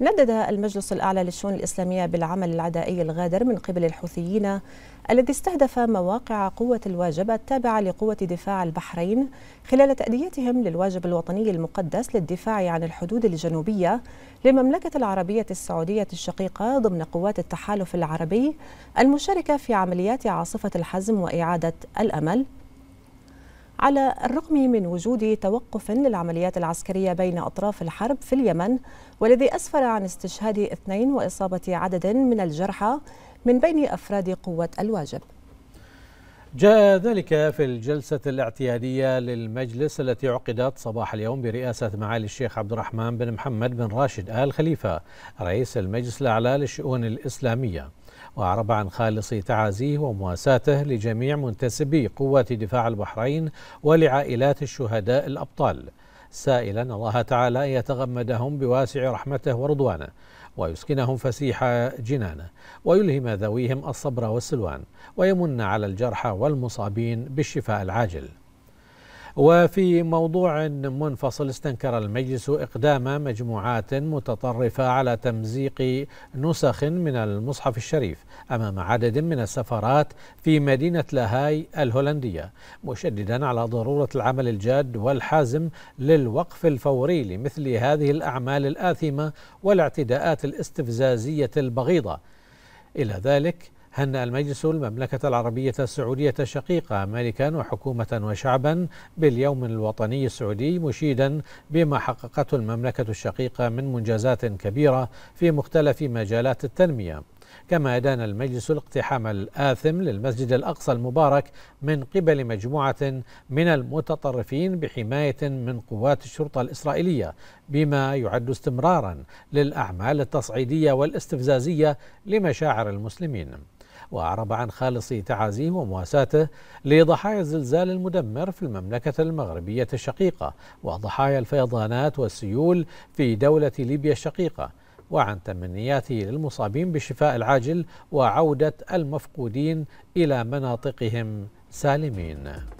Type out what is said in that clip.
ندد المجلس الأعلى للشؤون الإسلامية بالعمل العدائي الغادر من قبل الحوثيين الذي استهدف مواقع قوة الواجب التابعة لقوة دفاع البحرين خلال تأديتهم للواجب الوطني المقدس للدفاع عن الحدود الجنوبية للمملكة العربية السعودية الشقيقة ضمن قوات التحالف العربي المشاركة في عمليات عاصفة الحزم وإعادة الأمل على الرغم من وجود توقف للعمليات العسكرية بين أطراف الحرب في اليمن والذي أسفر عن استشهاد اثنين وإصابة عدد من الجرحى من بين أفراد قوة الواجب جاء ذلك في الجلسة الاعتيادية للمجلس التي عقدت صباح اليوم برئاسة معالي الشيخ عبد الرحمن بن محمد بن راشد آل خليفة رئيس المجلس الأعلى للشؤون الإسلامية وأعرب عن خالص تعازيه ومواساته لجميع منتسبي قوات دفاع البحرين ولعائلات الشهداء الأبطال سائلا الله تعالى أن يتغمدهم بواسع رحمته ورضوانه ويسكنهم فسيح جنانه ويلهم ذويهم الصبر والسلوان ويمن على الجرحى والمصابين بالشفاء العاجل وفي موضوع منفصل استنكر المجلس إقدام مجموعات متطرفة على تمزيق نسخ من المصحف الشريف أمام عدد من السفارات في مدينة لاهاي الهولندية مشددا على ضرورة العمل الجاد والحازم للوقف الفوري لمثل هذه الأعمال الآثمة والاعتداءات الاستفزازية البغيضة إلى ذلك هنأ المجلس المملكة العربية السعودية الشقيقة ملكا وحكومة وشعبا باليوم الوطني السعودي مشيدا بما حققته المملكة الشقيقة من منجزات كبيرة في مختلف مجالات التنمية كما أدان المجلس الاقتحام الآثم للمسجد الأقصى المبارك من قبل مجموعة من المتطرفين بحماية من قوات الشرطة الإسرائيلية بما يعد استمرارا للأعمال التصعيدية والاستفزازية لمشاعر المسلمين وأعرب عن خالص تعازيه ومواساته لضحايا الزلزال المدمر في المملكة المغربية الشقيقة وضحايا الفيضانات والسيول في دولة ليبيا الشقيقة وعن تمنياته للمصابين بالشفاء العاجل وعودة المفقودين إلى مناطقهم سالمين